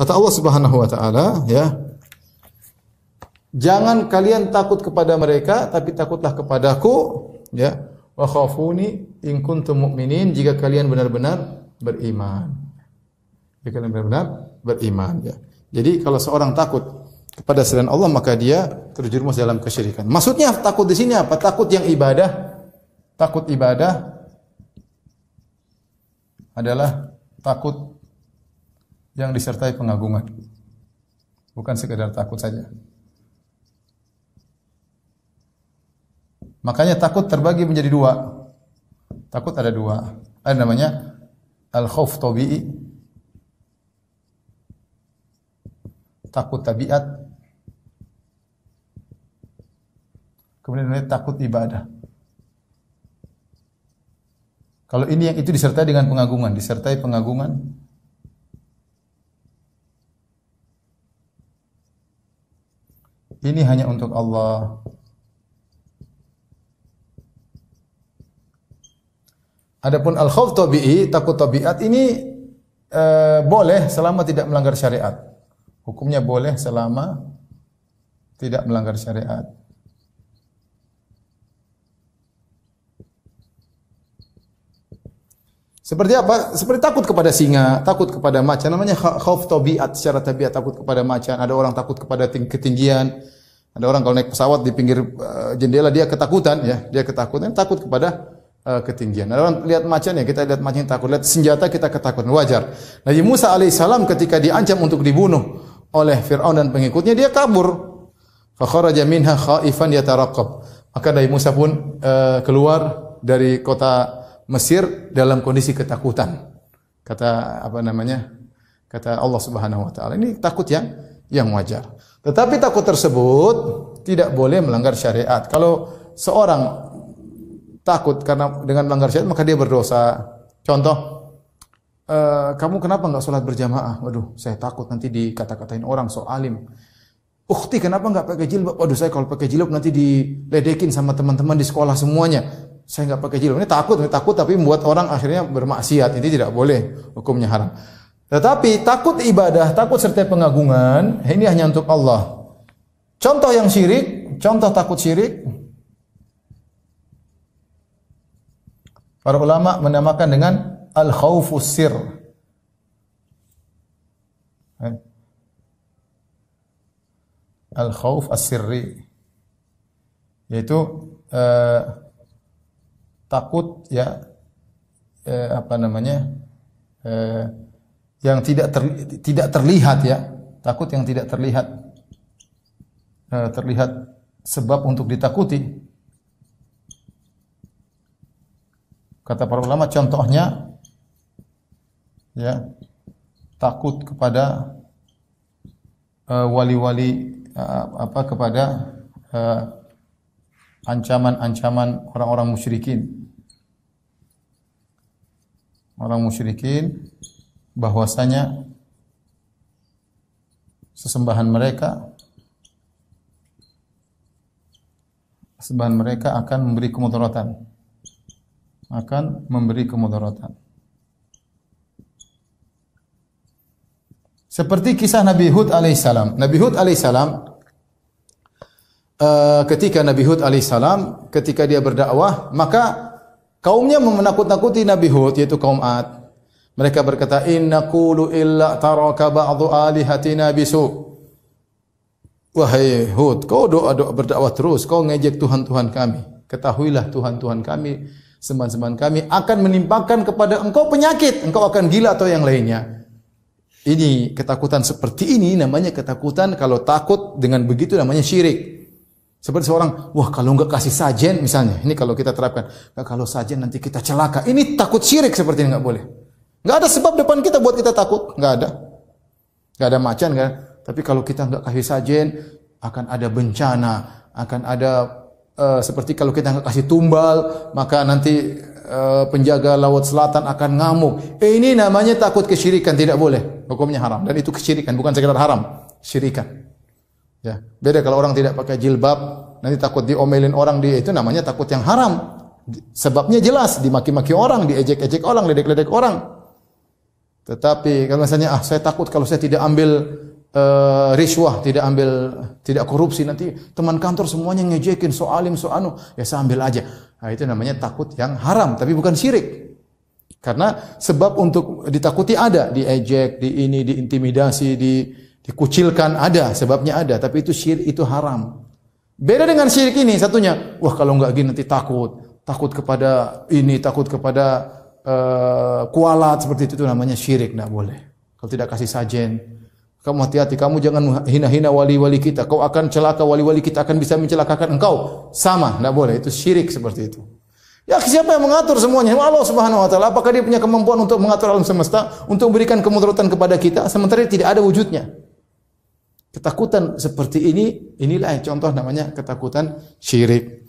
Kata Allah Subhanahu wa taala, ya. Jangan kalian takut kepada mereka, tapi takutlah kepadaku, ya. Wa khafuni in kuntum mu'minin jika kalian benar-benar beriman. Jika kalian benar-benar beriman, ya. Jadi kalau seorang takut kepada selain Allah maka dia terjerumus dalam kesyirikan. Maksudnya takut di sini apa? Takut yang ibadah. Takut ibadah adalah takut yang disertai pengagungan. Bukan sekadar takut saja. Makanya takut terbagi menjadi dua. Takut ada dua. Ada namanya al-khauf tabi'i. Takut tabiat. Kemudian namanya takut ibadah. Kalau ini yang itu disertai dengan pengagungan, disertai pengagungan, Ini hanya untuk Allah. Adapun al-khawf tabi'i, takut tabiat ini e, boleh selama tidak melanggar syariat. Hukumnya boleh selama tidak melanggar syariat. Seperti apa? Seperti takut kepada singa, takut kepada macan. Namanya khauf tabiat, secara tabiat takut kepada macan. Ada orang takut kepada ketinggian, ada orang kalau naik pesawat di pinggir eh, jendela dia ketakutan ya, dia ketakutan, takut kepada eh, ketinggian. Ada orang lihat macan ya, kita lihat macan takut, lihat senjata kita ketakutan, wajar. Nabi Musa alaihissalam ketika diancam untuk dibunuh oleh Firaun dan pengikutnya dia kabur. Fa kharaja minha khaifan yataraqab. Maka Nabi Musa pun eh, keluar dari kota Mesir dalam kondisi ketakutan. Kata apa namanya? Kata Allah Subhanahu wa taala. Ini takut yang yang wajar. Tetapi takut tersebut tidak boleh melanggar syariat. Kalau seorang takut karena dengan melanggar syariat maka dia berdosa. Contoh, e, kamu kenapa nggak sholat berjamaah? Waduh, saya takut nanti dikata-katain orang so alim. Ukti kenapa nggak pakai jilbab? Waduh, saya kalau pakai jilbab nanti diledekin sama teman-teman di sekolah semuanya. Saya nggak pakai jilbab. Ini takut, ini takut tapi membuat orang akhirnya bermaksiat. Ini tidak boleh, hukumnya haram. Tetapi takut ibadah, takut serta pengagungan, ini hanya untuk Allah. Contoh yang syirik, contoh takut syirik, Para ulama menamakan dengan al khaufus sir. Eh. Al khauf as-sirri yaitu eh, takut ya eh, apa namanya? Eh, yang tidak ter, tidak terlihat ya, takut yang tidak terlihat. Eh, terlihat sebab untuk ditakuti. Kata para ulama contohnya ya takut kepada eh, wali-wali uh, uh, apa kepada ancaman-ancaman orang-orang musyrikin. Orang musyrikin bahwasanya sesembahan mereka sesembahan mereka akan memberi kemudaratan akan memberi kemudaratan seperti kisah Nabi Hud alaihissalam Nabi Hud alaihissalam eh, ketika Nabi Hud alaihissalam ketika dia berdakwah maka kaumnya menakut-nakuti Nabi Hud yaitu kaum Ad mereka berkata, "Inna kulu illa taraka ba'dhu alihatina bisu." Wahai Hud, kau doa doa berdakwah terus, kau ngejek Tuhan-Tuhan kami. Ketahuilah Tuhan-Tuhan kami, sembahan-sembahan kami akan menimpakan kepada engkau penyakit, engkau akan gila atau yang lainnya. Ini ketakutan seperti ini namanya ketakutan kalau takut dengan begitu namanya syirik. Seperti seorang, wah kalau enggak kasih sajen misalnya, ini kalau kita terapkan, kalau sajen nanti kita celaka. Ini takut syirik seperti ini enggak boleh. Nggak ada sebab depan kita buat kita takut. Nggak ada. Nggak ada macan kan? Tapi kalau kita nggak kasih sajen, akan ada bencana, akan ada uh, seperti kalau kita nggak kasih tumbal, maka nanti uh, penjaga laut selatan akan ngamuk. Eh, ini namanya takut kesyirikan, tidak boleh. Hukumnya haram dan itu kesyirikan, bukan sekedar haram, syirikan. Ya, beda kalau orang tidak pakai jilbab, nanti takut diomelin orang dia itu namanya takut yang haram. Sebabnya jelas dimaki-maki orang, diejek-ejek orang, ledek-ledek orang. Tetapi kalau misalnya ah saya takut kalau saya tidak ambil uh, riswah, tidak ambil tidak korupsi nanti teman kantor semuanya ngejekin soalim soanu, ya saya ambil aja. Nah, itu namanya takut yang haram tapi bukan syirik. Karena sebab untuk ditakuti ada, diejek, di ini, diintimidasi, di dikucilkan ada, sebabnya ada, tapi itu syirik itu haram. Beda dengan syirik ini satunya, wah kalau enggak gini nanti takut, takut kepada ini, takut kepada Eh, kualat seperti itu, itu namanya syirik, tidak boleh. Kalau tidak kasih sajen, kamu hati-hati, kamu jangan hina-hina wali-wali kita. Kau akan celaka, wali-wali kita akan bisa mencelakakan engkau. Sama, tidak boleh. Itu syirik seperti itu. Ya siapa yang mengatur semuanya? Allah Subhanahu wa taala. Apakah dia punya kemampuan untuk mengatur alam semesta, untuk memberikan kemudaratan kepada kita sementara tidak ada wujudnya? Ketakutan seperti ini, inilah contoh namanya ketakutan syirik.